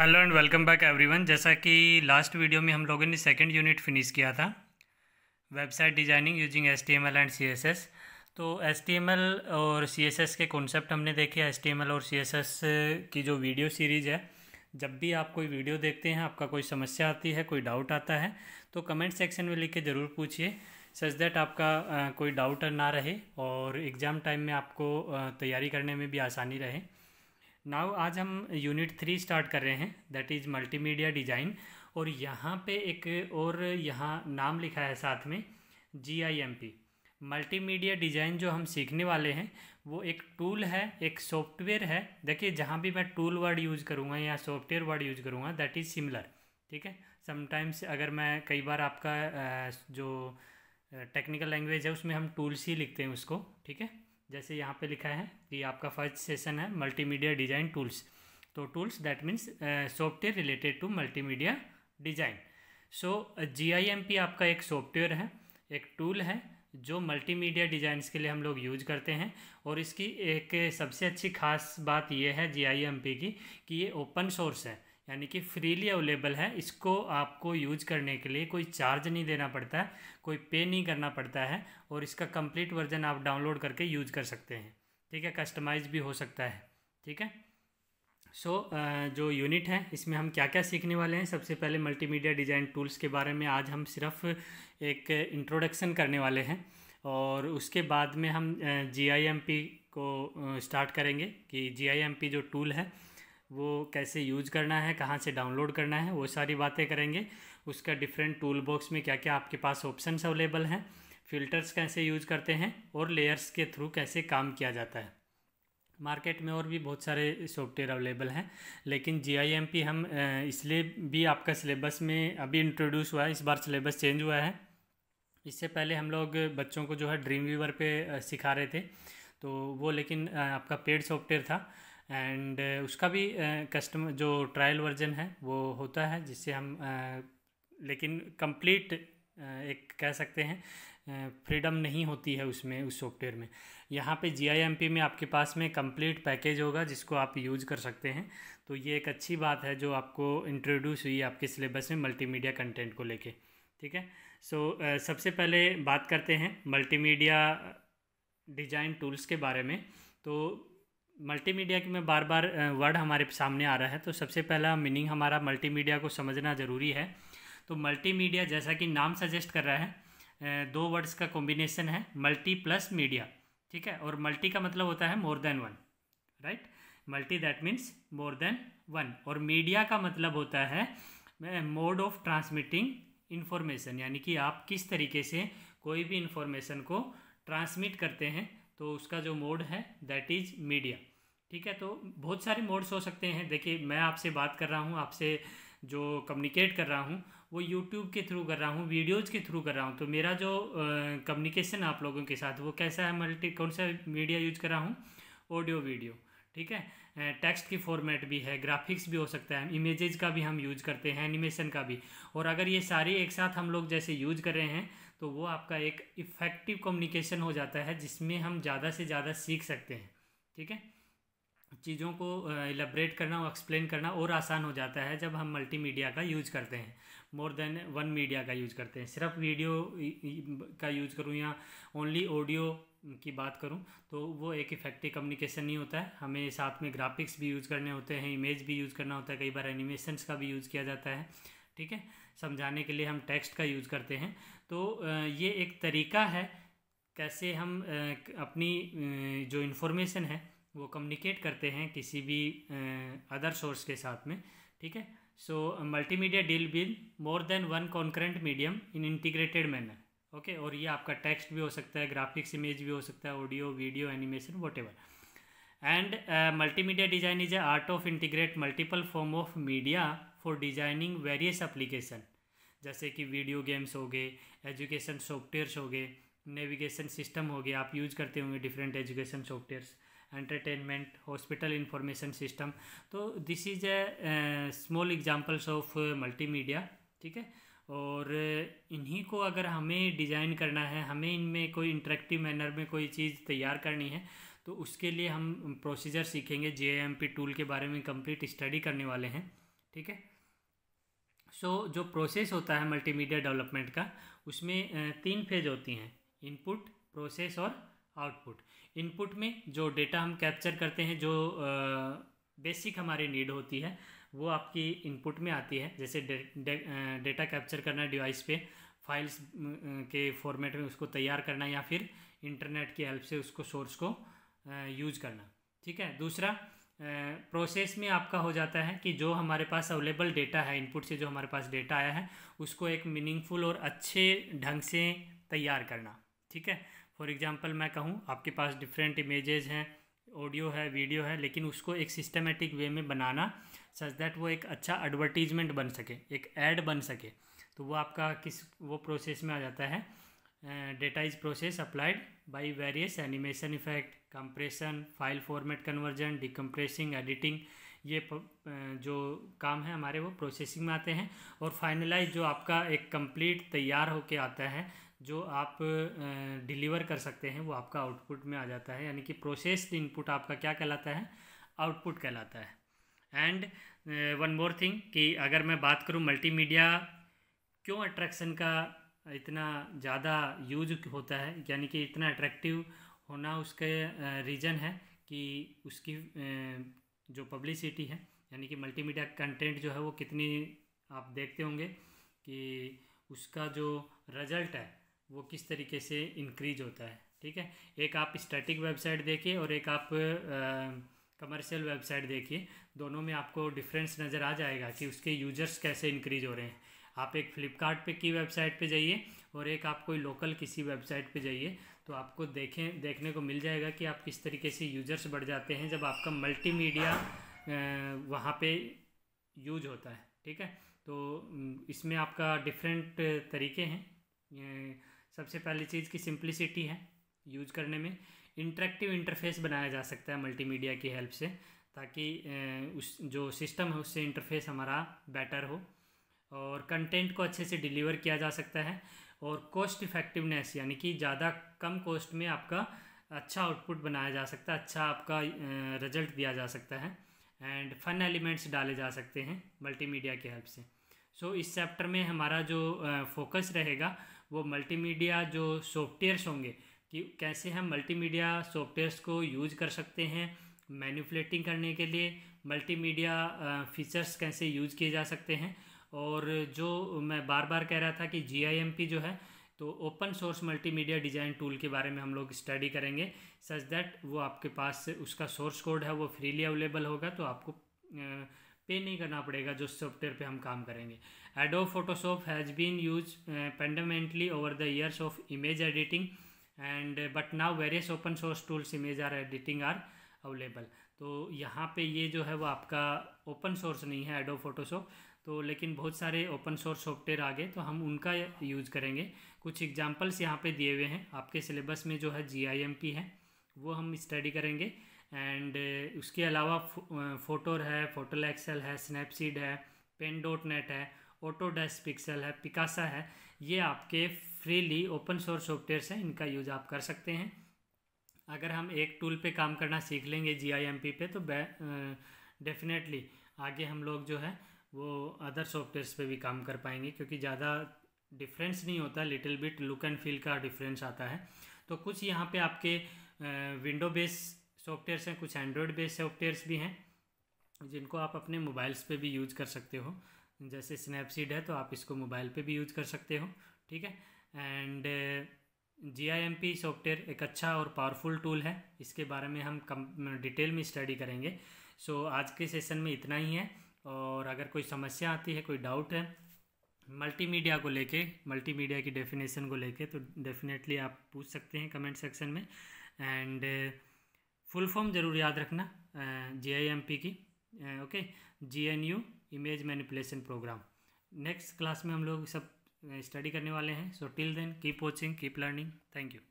hello and welcome back everyone जैसा कि last video में हम लोगों ने सेकंड यूनिट फिनिश किया था website designing using S and C तो एस और सी के कॉन्सेप्ट हमने देखे एस और सी की जो वीडियो सीरीज़ है जब भी आप कोई वीडियो देखते हैं आपका कोई समस्या आती है कोई डाउट आता है तो कमेंट सेक्शन में लिख के ज़रूर पूछिए सच दैट आपका कोई डाउट ना रहे और एग्ज़ाम टाइम में आपको तैयारी करने में भी आसानी रहे नाउ आज हम यूनिट थ्री स्टार्ट कर रहे हैं दैट इज़ मल्टीमीडिया डिज़ाइन और यहाँ पे एक और यहाँ नाम लिखा है साथ में G I M P multimedia design जो हम सीखने वाले हैं वो एक टूल है एक सॉफ्टवेयर है देखिए जहाँ भी मैं टूल वर्ड यूज़ करूँगा या सॉफ्टवेयर वर्ड यूज़ करूँगा दैट इज़ सिमिलर ठीक है समटाइम्स अगर मैं कई बार आपका जो टेक्निकल लैंग्वेज है उसमें हम टूल्स ही लिखते हैं उसको ठीक है जैसे यहाँ पे लिखा है कि आपका फर्स्ट सेशन है मल्टीमीडिया डिज़ाइन टूल्स तो tools that means software related to multimedia design so जी आपका एक सॉफ्टवेयर है एक टूल है जो मल्टीमीडिया डिज़ाइंस के लिए हम लोग यूज करते हैं और इसकी एक सबसे अच्छी खास बात यह है जी की कि ये ओपन सोर्स है यानी कि फ्रीली अवेलेबल है इसको आपको यूज करने के लिए कोई चार्ज नहीं देना पड़ता है कोई पे नहीं करना पड़ता है और इसका कंप्लीट वर्जन आप डाउनलोड करके यूज कर सकते हैं ठीक है कस्टमाइज भी हो सकता है ठीक है सो so, जो यूनिट है इसमें हम क्या क्या सीखने वाले हैं सबसे पहले मल्टीमीडिया डिज़ाइन टूल्स के बारे में आज हम सिर्फ एक इंट्रोडक्शन करने वाले हैं और उसके बाद में हम जी को स्टार्ट करेंगे कि जी जो टूल है वो कैसे यूज करना है कहाँ से डाउनलोड करना है वो सारी बातें करेंगे उसका डिफरेंट टूल बॉक्स में क्या क्या आपके पास ऑप्शंस अवेलेबल हैं फिल्टर्स कैसे यूज करते हैं और लेयर्स के थ्रू कैसे काम किया जाता है मार्केट में और भी बहुत सारे सॉफ्टवेयर अवेलेबल हैं लेकिन जी हम इसलिए भी आपका सिलेबस में अभी इंट्रोड्यूस हुआ है इस बार सिलेबस चेंज हुआ है इससे पहले हम लोग बच्चों को जो है ड्रीम वीवर पे सिखा रहे थे तो वो लेकिन आपका पेड सॉफ्टवेयर था एंड uh, उसका भी कस्टमर uh, जो ट्रायल वर्जन है वो होता है जिससे हम uh, लेकिन कंप्लीट एक कह सकते हैं फ्रीडम नहीं होती है उसमें उस सॉफ्टवेयर में यहाँ पे जी में आपके पास में कंप्लीट पैकेज होगा जिसको आप यूज कर सकते हैं तो ये एक अच्छी बात है जो आपको इंट्रोड्यूस हुई आपके सिलेबस में मल्टीमीडिया कंटेंट को लेके ठीक है सो so, सबसे पहले बात करते हैं मल्टीमीडिया डिजाइन टूल्स के बारे में तो मल्टीमीडिया की में बार बार वर्ड हमारे सामने आ रहा है तो सबसे पहला मीनिंग हमारा मल्टीमीडिया को समझना ज़रूरी है तो मल्टीमीडिया जैसा कि नाम सजेस्ट कर रहा है दो वर्ड्स का कॉम्बिनेशन है मल्टी प्लस मीडिया ठीक है और मल्टी का मतलब होता है more than one right multi that means more than one और मीडिया का मतलब होता है मोड ऑफ ट्रांसमिटिंग इन्फॉर्मेशन यानी कि आप किस तरीके से कोई भी इन्फॉर्मेशन को ट्रांसमिट करते हैं तो उसका जो मोड है दैट इज़ मीडिया ठीक है तो बहुत सारे मोड्स हो सकते हैं देखिए मैं आपसे बात कर रहा हूँ आपसे जो कम्युनिकेट कर रहा हूँ वो यूट्यूब के थ्रू कर रहा हूँ वीडियोज़ के थ्रू कर रहा हूँ तो मेरा जो कम्युनिकेशन आप लोगों के साथ वो कैसा है मल्टी कौन सा मीडिया यूज कर रहा हूँ ऑडियो वीडियो ठीक है टेक्स्ट की फॉर्मेट भी है ग्राफिक्स भी हो सकता है इमेजेस का भी हम यूज करते हैं एनिमेशन का भी और अगर ये सारे एक साथ हम लोग जैसे यूज कर रहे हैं तो वो आपका एक इफ़ेक्टिव कम्युनिकेशन हो जाता है जिसमें हम ज़्यादा से ज़्यादा सीख सकते हैं ठीक है चीज़ों को एलेबरेट करना और एक्सप्लेन करना और आसान हो जाता है जब हम मल्टीमीडिया का यूज करते हैं मोर देन वन मीडिया का यूज करते हैं सिर्फ वीडियो का यूज करूँ या ओनली ऑडियो की बात करूँ तो वो एक इफेक्टिव कम्युनिकेशन नहीं होता है हमें साथ में ग्राफिक्स भी यूज़ करने होते हैं इमेज भी यूज़ करना होता है कई बार एनिमेशंस का भी यूज़ किया जाता है ठीक है समझाने के लिए हम टेक्स्ट का यूज़ करते हैं तो ये एक तरीका है कैसे हम अपनी जो इन्फॉर्मेशन है वो कम्युनिकेट करते हैं किसी भी अदर सोर्स के साथ में ठीक है so multimedia deal with more than one concurrent medium in integrated manner okay और ये आपका टेक्स्ट भी हो सकता है ग्राफिक्स इमेज भी हो सकता है audio video animation what and multimedia design is a art of integrate multiple form of media for designing various application जैसे कि वीडियो गेम्स हो गए एजुकेशन सॉफ्टवेयर्स हो गए नेविगेशन सिस्टम हो गए आप यूज करते होंगे different education softwares entertainment hospital information system तो this is a small examples of multimedia ठीक है और uh, इन्हीं को अगर हमें डिज़ाइन करना है हमें इनमें कोई इंटरेक्टिव मैनर में कोई चीज़ तैयार करनी है तो उसके लिए हम प्रोसीजर सीखेंगे जे एम पी टूल के बारे में कंप्लीट स्टडी करने वाले हैं ठीक है सो so, जो प्रोसेस होता है मल्टीमीडिया डेवलपमेंट का उसमें uh, तीन फेज होती हैं इनपुट प्रोसेस और आउटपुट इनपुट में जो डेटा हम कैप्चर करते हैं जो बेसिक हमारी नीड होती है वो आपकी इनपुट में आती है जैसे डेटा कैप्चर करना डिवाइस पे फाइल्स के फॉर्मेट में उसको तैयार करना या फिर इंटरनेट की हेल्प से उसको सोर्स को यूज करना ठीक है दूसरा प्रोसेस में आपका हो जाता है कि जो हमारे पास अवेलेबल डेटा है इनपुट से जो हमारे पास डेटा आया है उसको एक मीनिंगफुल और अच्छे ढंग से तैयार करना ठीक है फॉर एग्ज़ाम्पल मैं कहूँ आपके पास डिफरेंट इमेजेस हैं ऑडियो है वीडियो है लेकिन उसको एक सिस्टमेटिक वे में बनाना सच दैट वो एक अच्छा एडवर्टीजमेंट बन सके एक ऐड बन सके तो वो आपका किस वो प्रोसेस में आ जाता है data is process applied by various animation effect compression file format conversion decompressing editing ये जो काम है हमारे वो प्रोसेसिंग में आते हैं और फाइनलाइज जो आपका एक कंप्लीट तैयार होके आता है जो आप डिलीवर कर सकते हैं वो आपका आउटपुट में आ जाता है यानी कि प्रोसेस्ड इनपुट आपका क्या कहलाता है आउटपुट कहलाता है एंड वन मोर थिंग कि अगर मैं बात करूँ मल्टीमीडिया क्यों अट्रैक्शन का इतना ज़्यादा यूज होता है यानी कि इतना अट्रैक्टिव होना उसके रीज़न है कि उसकी जो पब्लिसिटी है यानी कि मल्टीमीडिया कंटेंट जो है वो कितनी आप देखते होंगे कि उसका जो रिजल्ट है वो किस तरीके से इंक्रीज होता है ठीक है एक आप स्टैटिक वेबसाइट देखिए और एक आप कमर्शियल वेबसाइट देखिए दोनों में आपको डिफरेंस नज़र आ जाएगा कि उसके यूजर्स कैसे इंक्रीज हो रहे हैं आप एक फ्लिपकार्ट की वेबसाइट पे जाइए और एक आप कोई लोकल किसी वेबसाइट पे जाइए तो आपको देखें देखने को मिल जाएगा कि आप किस तरीके से यूजर्स बढ़ जाते हैं जब आपका मल्टीमीडिया वहाँ पे यूज होता है ठीक है तो इसमें आपका डिफरेंट तरीके हैं सबसे पहली चीज़ की सिंप्लिसिटी है यूज करने में इंटरेक्टिव इंटरफेस बनाया जा सकता है मल्टीमीडिया की हेल्प से ताकि उस जो सिस्टम है उससे इंटरफेस हमारा बेटर हो और कंटेंट को अच्छे से डिलीवर किया जा सकता है और कॉस्ट इफेक्टिवनेस यानी कि ज़्यादा कम कॉस्ट में आपका अच्छा आउटपुट बनाया जा सकता है अच्छा आपका रिजल्ट दिया जा सकता है एंड फन एलिमेंट्स डाले जा सकते हैं मल्टीमीडिया की हेल्प से सो so, इस चैप्टर में हमारा जो फोकस रहेगा वो मल्टीमीडिया जो सॉफ्टवेयर्स होंगे कि कैसे हम मल्टीमीडिया सॉफ्टवेयर्स को यूज कर सकते हैं मैन्युपुलेटिंग करने के लिए मल्टीमीडिया फीचर्स कैसे यूज किए जा सकते हैं और जो मैं बार बार कह रहा था कि जी जो है तो open source multimedia design tool के बारे में हम लोग स्टडी करेंगे सच दैट वो आपके पास उसका सोर्स कोड है वो फ्रीली अवेलेबल होगा तो आपको पे नहीं करना पड़ेगा जो सॉफ्टवेयर पे हम काम करेंगे Adobe Photoshop has been use fundamentally over the years of image editing and but now various open source tools image are editing are available तो यहाँ पे ये जो है वो आपका ओपन सोर्स नहीं है एडो फोटोशॉप तो लेकिन बहुत सारे ओपन सोर्स सॉफ्टवेयर आ गए तो हम उनका यूज़ करेंगे कुछ एग्जांपल्स यहाँ पे दिए हुए हैं आपके सिलेबस में जो है जी है वो हम स्टडी करेंगे एंड uh, उसके अलावा फोटोर है फोटोल एक्सेल है स्नैपसीड है पेन डॉट नेट है ऑटोडेस्क पिक्सल है पिकासा है ये आपके फ्रीली ओपन सोर्स सॉफ्टवेयर से इनका यूज आप कर सकते हैं अगर हम एक टूल पे काम करना सीख लेंगे जी आई एम पी पे तो डेफिनेटली आगे हम लोग जो है वो अदर सॉफ्टवेयर्स पे भी काम कर पाएंगे क्योंकि ज़्यादा डिफरेंस नहीं होता little bit look and feel का डिफरेंस आता है तो कुछ यहाँ पे आपके विंडो बेस सॉफ्टवेयर्स हैं कुछ एंड्रॉयड बेस्ड सॉफ्टवेयर्स भी हैं जिनको आप अपने मोबाइल्स पे भी यूज कर सकते हो जैसे स्नैपसीड है तो आप इसको मोबाइल पे भी यूज कर सकते हो ठीक है and G I M P software एक अच्छा और पावरफुल टूल है इसके बारे में हम कम डिटेल में स्टडी करेंगे सो so, आज के सेशन में इतना ही है और अगर कोई समस्या आती है कोई डाउट है मल्टीमीडिया को लेके मल्टीमीडिया की डेफिनेशन को लेके तो डेफिनेटली आप पूछ सकते हैं कमेंट सेक्शन में एंड फुल फॉर्म ज़रूर याद रखना जे की okay G N U image manipulation program next class में हम लोग सब स्टडी करने वाले हैं so till then keep watching keep learning thank you